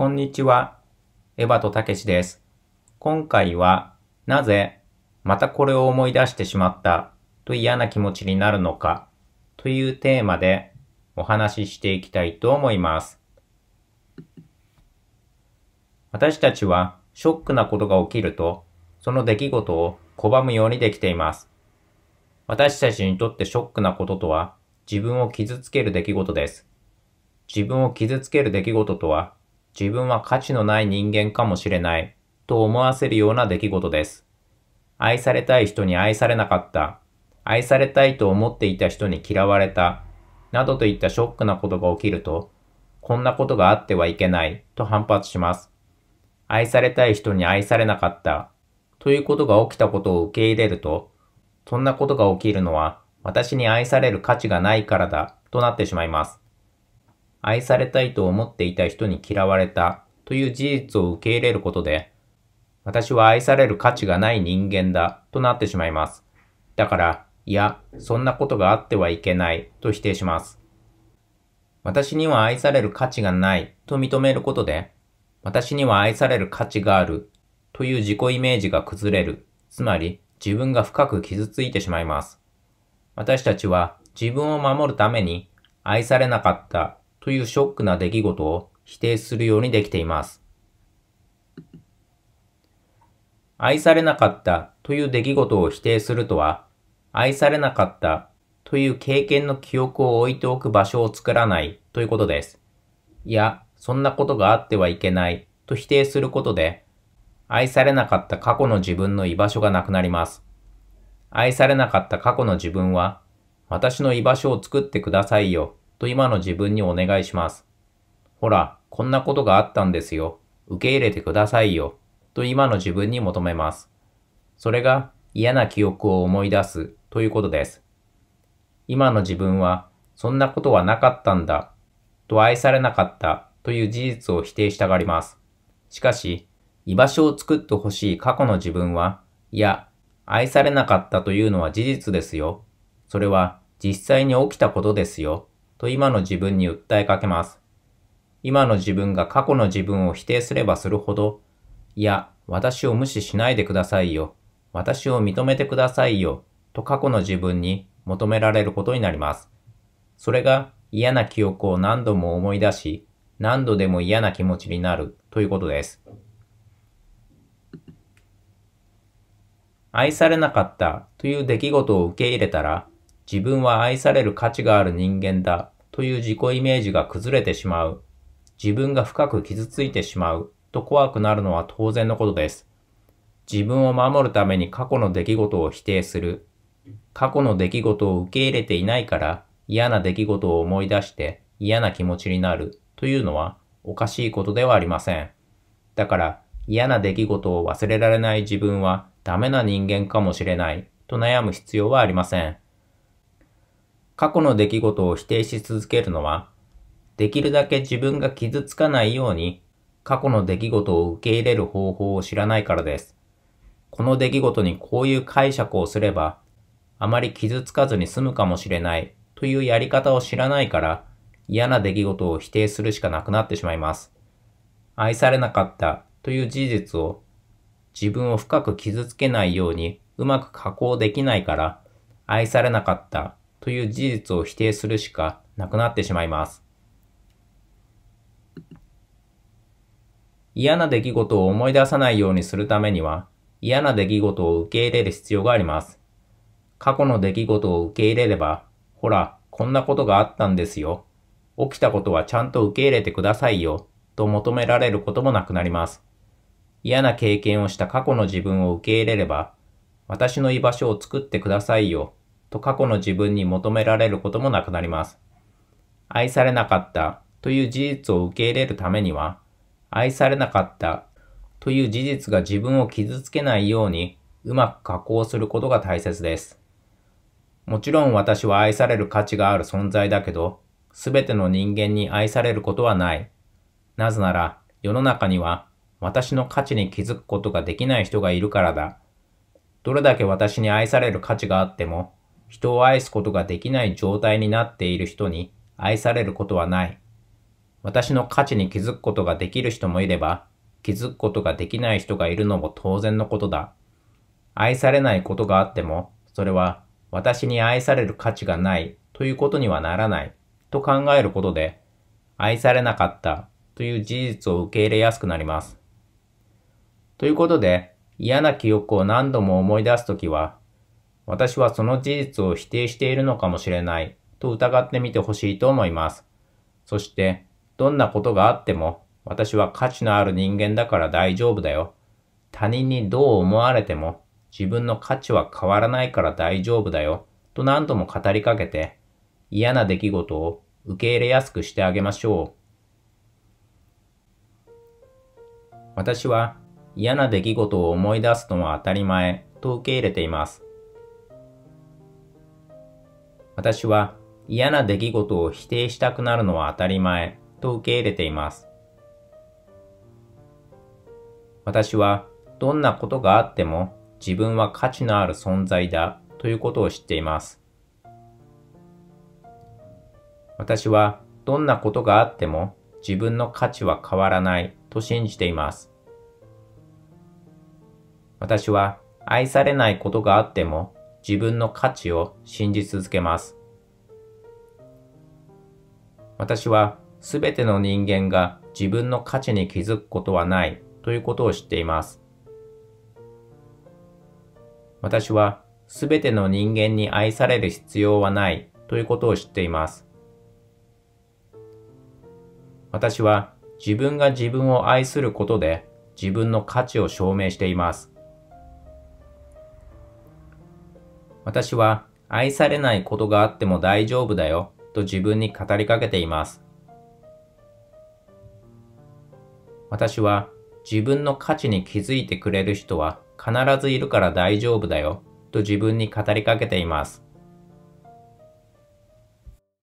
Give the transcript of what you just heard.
こんにちは。エヴァとたけしです。今回は、なぜ、またこれを思い出してしまったと嫌な気持ちになるのかというテーマでお話ししていきたいと思います。私たちはショックなことが起きると、その出来事を拒むようにできています。私たちにとってショックなこととは、自分を傷つける出来事です。自分を傷つける出来事とは、自分は価値のない人間かもしれないと思わせるような出来事です。愛されたい人に愛されなかった、愛されたいと思っていた人に嫌われた、などといったショックなことが起きると、こんなことがあってはいけないと反発します。愛されたい人に愛されなかったということが起きたことを受け入れると、そんなことが起きるのは私に愛される価値がないからだとなってしまいます。愛されたいと思っていた人に嫌われたという事実を受け入れることで、私は愛される価値がない人間だとなってしまいます。だから、いや、そんなことがあってはいけないと否定します。私には愛される価値がないと認めることで、私には愛される価値があるという自己イメージが崩れる。つまり自分が深く傷ついてしまいます。私たちは自分を守るために愛されなかったというショックな出来事を否定するようにできています。愛されなかったという出来事を否定するとは、愛されなかったという経験の記憶を置いておく場所を作らないということです。いや、そんなことがあってはいけないと否定することで、愛されなかった過去の自分の居場所がなくなります。愛されなかった過去の自分は、私の居場所を作ってくださいよと今の自分にお願いします。ほら、こんなことがあったんですよ。受け入れてくださいよ。と今の自分に求めます。それが嫌な記憶を思い出すということです。今の自分は、そんなことはなかったんだ、と愛されなかったという事実を否定したがります。しかし、居場所を作ってほしい過去の自分は、いや、愛されなかったというのは事実ですよ。それは実際に起きたことですよ。と今の自分に訴えかけます。今の自分が過去の自分を否定すればするほど、いや、私を無視しないでくださいよ。私を認めてくださいよ。と過去の自分に求められることになります。それが嫌な記憶を何度も思い出し、何度でも嫌な気持ちになるということです。愛されなかったという出来事を受け入れたら、自分は愛される価値がある人間だという自己イメージが崩れてしまう。自分が深く傷ついてしまうと怖くなるのは当然のことです。自分を守るために過去の出来事を否定する。過去の出来事を受け入れていないから嫌な出来事を思い出して嫌な気持ちになるというのはおかしいことではありません。だから嫌な出来事を忘れられない自分はダメな人間かもしれないと悩む必要はありません。過去の出来事を否定し続けるのは、できるだけ自分が傷つかないように過去の出来事を受け入れる方法を知らないからです。この出来事にこういう解釈をすれば、あまり傷つかずに済むかもしれないというやり方を知らないから、嫌な出来事を否定するしかなくなってしまいます。愛されなかったという事実を自分を深く傷つけないようにうまく加工できないから、愛されなかったという事実を否定するしかなくなってしまいます。嫌な出来事を思い出さないようにするためには、嫌な出来事を受け入れる必要があります。過去の出来事を受け入れれば、ほら、こんなことがあったんですよ。起きたことはちゃんと受け入れてくださいよ、と求められることもなくなります。嫌な経験をした過去の自分を受け入れれば、私の居場所を作ってくださいよ、と過去の自分に求められることもなくなります。愛されなかったという事実を受け入れるためには、愛されなかったという事実が自分を傷つけないようにうまく加工することが大切です。もちろん私は愛される価値がある存在だけど、すべての人間に愛されることはない。なぜなら、世の中には私の価値に気づくことができない人がいるからだ。どれだけ私に愛される価値があっても、人を愛すことができない状態になっている人に愛されることはない。私の価値に気づくことができる人もいれば、気づくことができない人がいるのも当然のことだ。愛されないことがあっても、それは私に愛される価値がないということにはならないと考えることで、愛されなかったという事実を受け入れやすくなります。ということで、嫌な記憶を何度も思い出すときは、私はその事実を否定しているのかもしれないと疑ってみてほしいと思います。そして、どんなことがあっても、私は価値のある人間だから大丈夫だよ。他人にどう思われても、自分の価値は変わらないから大丈夫だよ。と何度も語りかけて、嫌な出来事を受け入れやすくしてあげましょう。私は嫌な出来事を思い出すのは当たり前と受け入れています。私は嫌な出来事を否定したくなるのは当たり前と受け入れています。私はどんなことがあっても自分は価値のある存在だということを知っています。私はどんなことがあっても自分の価値は変わらないと信じています。私は愛されないことがあっても自分の価値を信じ続けます。私は全ての人間が自分の価値に気づくことはないということを知っています。私は全ての人間に愛される必要はないということを知っています。私は自分が自分を愛することで自分の価値を証明しています。私は愛されないことがあっても大丈夫だよと自分に語りかけています。私は自分の価値に気づいてくれる人は必ずいるから大丈夫だよと自分に語りかけています。